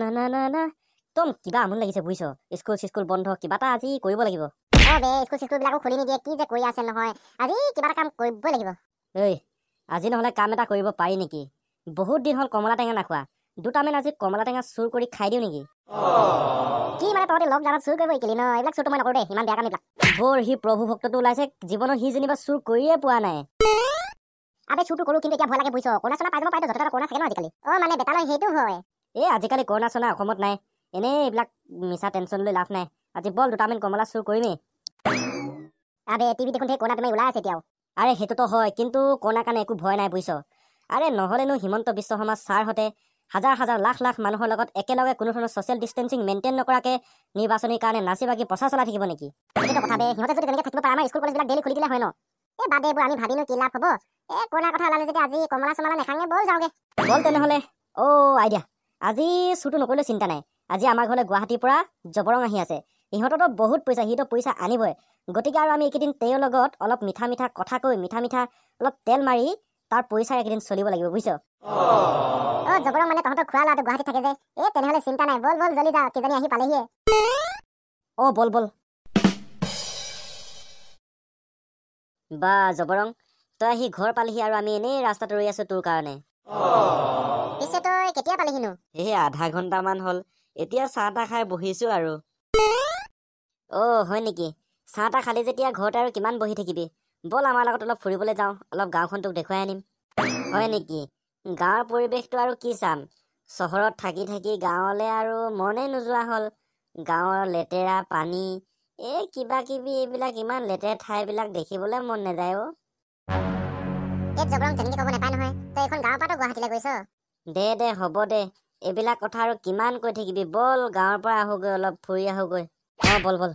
না না না না তোম কিবা আমন লাগিছে বুঝছ স্কুল স্কুল বন্ধ কিবা আজি কৰিব লাগিব অ দে স্কুল স্কুল বিলাক খুলি নিদিয়ে কি যে কৰি আছে নহয় আজি কিবা কাম কৰিব লাগিব এই আজি নহলে কাম এটা কৰিব পাৰি নেকি বহুত দিন হ'ল কমলা টেঙা নাখোৱা দুটা মানে আজি কমলা টেঙা চুৰ কৰি খাই দিওঁ নেকি কি মানে তহঁতি লগ জানা চুৰ কৰিব শিকিলি ন এইবিলাক চুৰটো মই নকৰোঁ দেই ইমান বেয়া কাম এইবিলাক বৰ সি প্ৰভু ভক্তটো ওলাইছে জীৱনত সি যেনিবা চুৰ কৰিয়ে পোৱা নাই আবে চুৰটো কৰো কিন্তু এতিয়া ভয় লাগে বুজিছ কোনা চোনা পাই যাব পাৰিছো কোনা থাকে ন আজিকালি অ মানে বেটালৈ সেইটো হয় এই আজিকালি কৰোণা চৰোণা অসমত নাই এনেই এইবিলাক মিছা টেনচন লৈ লাভ নাই আজি বল দুটামান কমলা চুৰ কৰিমেই আৰে টিভি দেখোন সেই কৰোণা তুমি ওলাই আছে এতিয়াও আৰে সেইটোতো হয় কিন্তু কৰোণাৰ কাৰণে একো ভয় নাই বুজিছ আৰে নহ'লেনো হিমন্ত বিশ্ব শৰ্মা ছাৰহঁতে হাজাৰ হাজাৰ লাখ লাখ মানুহৰ লগত একেলগে কোনো ধৰণৰ ছ'চিয়েল ডিষ্টেঞ্চিং মেইনটেইন নকৰাকৈ নিৰ্বাচনীৰ কাৰণে নাচি বাগি প্ৰচাৰ চলাই থাকিব নেকি সেইটো কথা দে সিহঁতে যদি তেনেকৈ থাকিব পাৰে আমাৰ স্কুল কলেজবিলাক ডেইলি খুলি দিলে হয় ন এই বাদে এইবোৰ আমি ভাবিলোঁ কি লাভ হ'ব এই কৰোণাৰ কথা ওলালে যদি আজি কমলা চমলা নেখাঙে ব'ল যাওঁগৈ ব'ল তেনেহ'লে অ' আইডিয়া আজি চুৰটো নকৰিলেও চিন্তা নাই আজি আমাৰ ঘৰলৈ গুৱাহাটীৰ পৰা জবৰং আহি আছে সিহঁততো বহুত পইচা সিহঁতৰ পইচা আনিবই গতিকে আৰু আমি এইকেইদিন তেওঁৰ লগত অলপ মিঠা মিঠা কথা কৈ মিঠা মিঠা অলপ তেল মাৰি তাৰ পইচাৰে এইকেইদিন চলিব লাগিব বুজিছ অ' জবৰং মানে তহঁতৰ খোৱা ল'ৰাটো গুৱাহাটীত থাকে যে এই তেনেহ'লে চিন্তা নাই ব'ল ব'ল জ্বলি যাওঁ কিজনী আহি পালেহিয়ে অ ব'ল ব'ল বা জবৰং তই আহি ঘৰ পালহি আৰু আমি এনেই ৰাস্তাত ৰৈ আছোঁ তোৰ কাৰণে পিছে তই কেতিয়া পালিহিনো এই আধা ঘণ্টামান হ'ল এতিয়া চাহ তাহ খাই বহিছোঁ আৰু অ' হয় নেকি চাহ তাহ খালি যেতিয়া ঘৰত আৰু কিমান বহি থাকিবি ব'ল আমাৰ লগত অলপ ফুৰিবলৈ যাওঁ অলপ গাঁওখন তোক দেখুৱাই আনিম হয় নেকি গাঁৱৰ পৰিৱেশটো আৰু কি চাম চহৰত থাকি থাকি গাঁৱলৈ আৰু মনে নোযোৱা হ'ল গাঁৱৰ লেতেৰা পানী এই কিবা কিবি এইবিলাক ইমান লেতেৰা ঠাইবিলাক দেখিবলৈ মন নাযায় অ' তেনেকৈ ক'ব নাপায় নহয় তই এইখন গাঁৱৰ পৰাতো গুৱাহাটীলৈ গৈছ দে দে হ'ব দে এইবিলাক কথা আৰু কিমান কৈ থাকিবি ব'ল গাঁৱৰ পৰা আহোগৈ অলপ ফুৰি আহোগৈ অঁ ব'ল ব'ল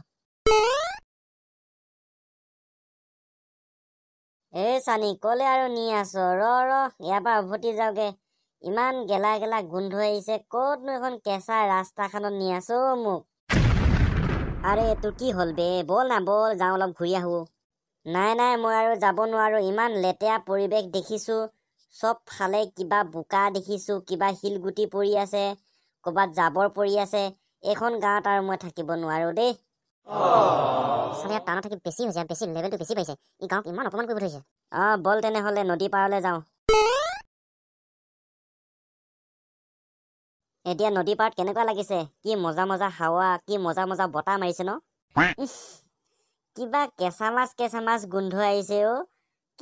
এই চানি ক'লে আৰু নি আছ ৰ ৰ ইয়াৰ পৰা উভতি যাওঁগৈ ইমান গেলা গেলা গোন্ধ আহিছে ক'তনো এখন কেঁচা ৰাস্তাখনত নি আছ মোক আৰে এইটো কি হ'ল বে ব'ল না ব'ল যাওঁ অলপ ঘূৰি আহোঁ নাই নাই মই আৰু যাব নোৱাৰোঁ ইমান লেতেৰা পৰিৱেশ দেখিছোঁ চব ফালে কিবা বোকা দেখিছোঁ কিবা শিলগুটি পৰি আছে ক'ৰবাত জাবৰ পৰি আছে এইখন গাঁৱত আৰু মই থাকিব নোৱাৰো দেই টানা থাকি বেছি হৈছে বেছি লেভেলটো বেছি পাইছে ই গাঁৱক ইমান অপমান কৰিব ধৰিছে অঁ বল তেনেহ'লে নদী পাৰলৈ যাওঁ এতিয়া নদী পাৰত কেনেকুৱা লাগিছে কি মজা মজা হাৱা কি মজা মজা বতাহ মাৰিছে ন কিবা কেঁচা মাছ কেঁচা মাছ গোন্ধ আহিছে অ'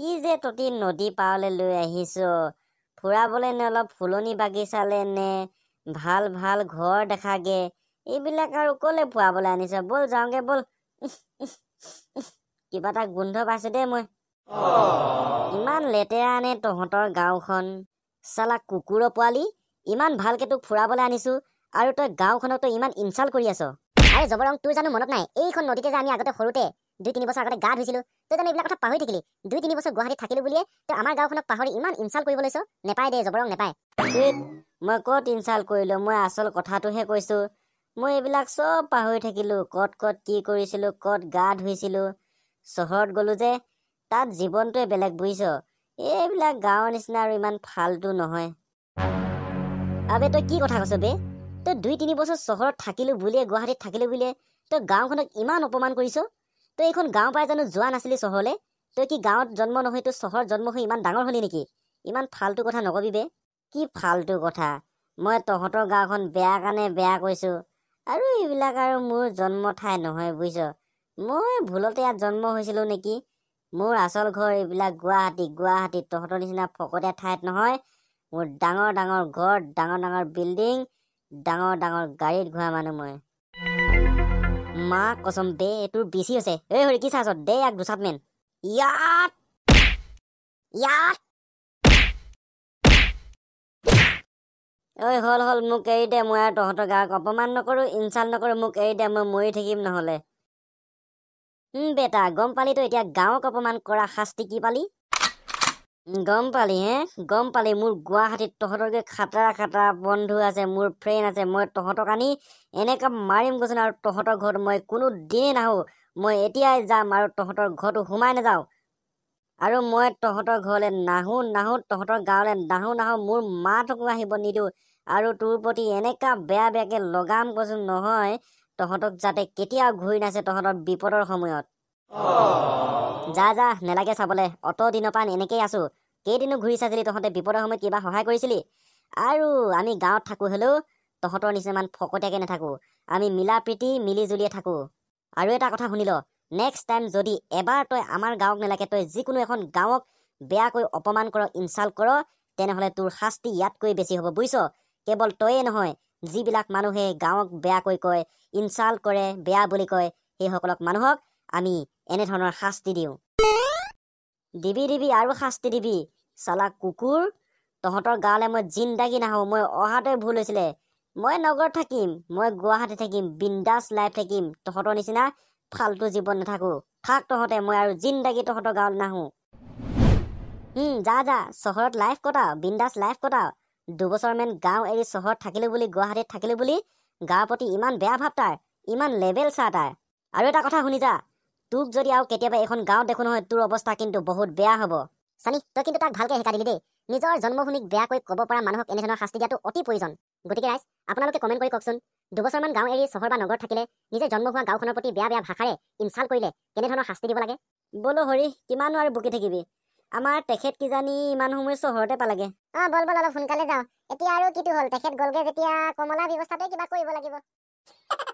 কি যে তহঁতি নদী পাৰলৈ লৈ আহিছ ফুৰাবলৈ নে অলপ ফুলনি বাগিচালে নে ভাল ভাল ঘৰ দেখাগে এইবিলাক আৰু ক'লৈ ফুৰাবলৈ আনিছ ব'ল যাওঁগে ব'ল কিবা এটা গোন্ধ পাইছো দেই মই ইমান লেতেৰা নে তহঁতৰ গাঁওখন চালা কুকুৰৰ পোৱালি ইমান ভালকে তোক ফুৰাবলৈ আনিছো আৰু তই গাঁওখনক তই ইমান ইনচাল্ট কৰি আছ আৰে জবৰং তোৰ জানো মনত নাই এইখন নদীতে যে আমি আগতে সৰুতে দুই তিনি বছৰ আগতে গা ধুইছিলোঁ তই জানো এইবিলাক কথা পাহৰি থাকিলি দুই তিনি বছৰ গুৱাহাটীত থাকিলোঁ বুলিয়ে তই আমাৰ গাঁওখনক পাহৰি ইমান ইনচাল্ট কৰিব লৈছ নেপায় দে জবৰং নেপায় মই ক'ত ইনচাল্ট কৰিলোঁ মই আচল কথাটোহে কৈছোঁ মই এইবিলাক চব পাহৰি থাকিলোঁ ক'ত ক'ত কি কৰিছিলোঁ ক'ত গা ধুইছিলোঁ চহৰত গ'লোঁ যে তাত জীৱনটোৱে বেলেগ বুজিছ এইবিলাক গাঁৱৰ নিচিনা আৰু ইমান ফাল্টু নহয় আবে তই কি কথা কৈছ বে তই দুই তিনি বছৰ চহৰত থাকিলোঁ বুলিয়ে গুৱাহাটীত থাকিলোঁ বুলিয়ে তই গাঁওখনক ইমান অপমান কৰিছ তই এইখন গাঁও পাই জানো যোৱা নাছিলি চহৰলৈ তই কি গাঁৱত জন্ম নহয় তোৰ চহৰত জন্ম হৈ ইমান ডাঙৰ হ'লি নেকি ইমান ফাল্টু কথা নকবি কি ফাল্টু কথা মই তহঁতৰ গাঁওখন বেয়া কাৰণে বেয়া কৈছোঁ আৰু এইবিলাক আৰু মোৰ জন্ম ঠাই নহয় বুজিছ মই ভুলতে ইয়াত জন্ম হৈছিলোঁ নেকি মোৰ আচল ঘৰ এইবিলাক গুৱাহাটী গুৱাহাটী তহঁতৰ নিচিনা ফকটীয়া ঠাইত নহয় মোৰ ডাঙৰ ডাঙৰ ঘৰ ডাঙৰ ডাঙৰ বিল্ডিং ডাঙৰ ডাঙৰ গাড়ীত ঘূৰা মানুহ মই মা কচম দে তোৰ বেছি হৈছে এই হৰি কি চাইছ দে ইয়াক দুচাপ মেন ইয়াত ইয়াত ঐ হ'ল হ'ল মোক এৰি দে মই আৰু তহঁতৰ গাক অপমান নকৰোঁ ইনচাল্ট নকৰোঁ মোক এৰি দে মই মৰি থাকিম নহ'লে বেটা গম পালিতো এতিয়া গাঁৱক অপমান কৰা শাস্তি কি পালি গম পালি হে গম পালি মোৰ গুৱাহাটীত তহঁতৰ খাটাৰা খাটাৰা বন্ধু আছে মোৰ ফ্ৰেণ্ড আছে মই তহঁতক আনি এনেকৈ মাৰিম গৈছোঁ আৰু তহঁতৰ ঘৰত মই কোনো দিনেই নাহোঁ মই এতিয়াই যাম আৰু তহঁতৰ ঘৰটো সোমাই নাযাওঁ আৰু মই তহঁতৰ ঘৰলৈ নাহো নাহো তহঁতৰ গাঁৱলৈ নাহো নাহো মোৰ মাতকো আহিব নিদিওঁ আৰু তোৰ প্ৰতি এনেকুৱা বেয়া বেয়াকৈ লগাম কৈছোঁ নহয় তহঁতক যাতে কেতিয়াও ঘূৰি নাচে তহঁতৰ বিপদৰ সময়ত যা যা নেলাগে চাবলৈ অত দিনৰ পৰা এনেকেই আছোঁ কেইদিনো ঘূৰি চাইছিলি তহঁতে বিপদৰ সময়ত কিবা সহায় কৰিছিলি আৰু আমি গাঁৱত থাকোঁ হ'লেও তহঁতৰ নিচিনামান ফকটীয়াকৈ নাথাকোঁ আমি মিলা প্ৰীতি মিলি জুলিয়ে থাকোঁ আৰু এটা কথা শুনিলো নেক্সট টাইম যদি এবাৰ তই আমাৰ গাঁৱক নেলাগে তই যিকোনো এখন গাঁৱক বেয়াকৈ অপমান কৰ ইনচাল্ট কৰ তেনেহ'লে তোৰ শাস্তি ইয়াতকৈ বেছি হ'ব বুজিছ কেৱল তয়ে নহয় যিবিলাক মানুহে গাঁৱক বেয়াকৈ কয় ইনচাল্ট কৰে বেয়া বুলি কয় সেইসকলক মানুহক আমি এনেধৰণৰ শাস্তি দিওঁ দিবি দিবি আৰু শাস্তি দিবি চালা কুকুৰ তহঁতৰ গাঁৱলৈ মই জিন্দাগী নাহোঁ মই অহাটোৱে ভুল হৈছিলে মই নগৰত থাকিম মই গুৱাহাটী থাকিম বিন্দাছ লাইফ থাকিম তহঁতৰ নিচিনা ফাল্টু জীৱন নাথাকোঁ থাক তহঁতে মই আৰু জিন্দাগী তহঁতৰ গাঁৱত নাহোঁ যা যা চহৰত লাইফ কটাও বিন্দাছ লাইফ কটাও দুবছৰমান গাঁও এৰি চহৰত থাকিলোঁ বুলি গুৱাহাটীত থাকিলোঁ বুলি গাঁৱৰ প্ৰতি ইমান বেয়া ভাৱ তাৰ ইমান লেবেল চাহ তাৰ আৰু এটা কথা শুনি যা তোক যদি আৰু কেতিয়াবা এখন গাঁৱত দেখো নহয় তোৰ অৱস্থা কিন্তু বহুত বেয়া হ'ব চানি তই কিন্তু তাক ভালকৈ শিকাই দিলি দেই নিজৰ জন্মভূমিক বেয়াকৈ ক'ব পৰা মানুহক এনেধৰণৰ শাস্তি দিয়াটো অতি প্ৰয়োজন গতিকে ৰাইজ আপোনালোকে কমেণ্ট কৰি কওকচোন দুবছৰমান গাঁও এৰি চহৰ বা নগৰ থাকিলে নিজে জন্ম হোৱা গাঁওখনৰ প্ৰতি বেয়া বেয়া ভাষাৰে ইনচাল্ট কৰিলে কেনেধৰণৰ শাস্তি দিব লাগে বলো হৰি কিমাননো আৰু বুকি থাকিবি আমাৰ তেখেত কিজানি ইমান সময় চহৰতে পালাগে অঁ বল বল অলপ সোনকালে যাওঁ এতিয়া আৰু কিটো হ'ল তেখেত গ'লগৈ যেতিয়া কমলা ব্যৱস্থাতে কিবা কৰিব লাগিব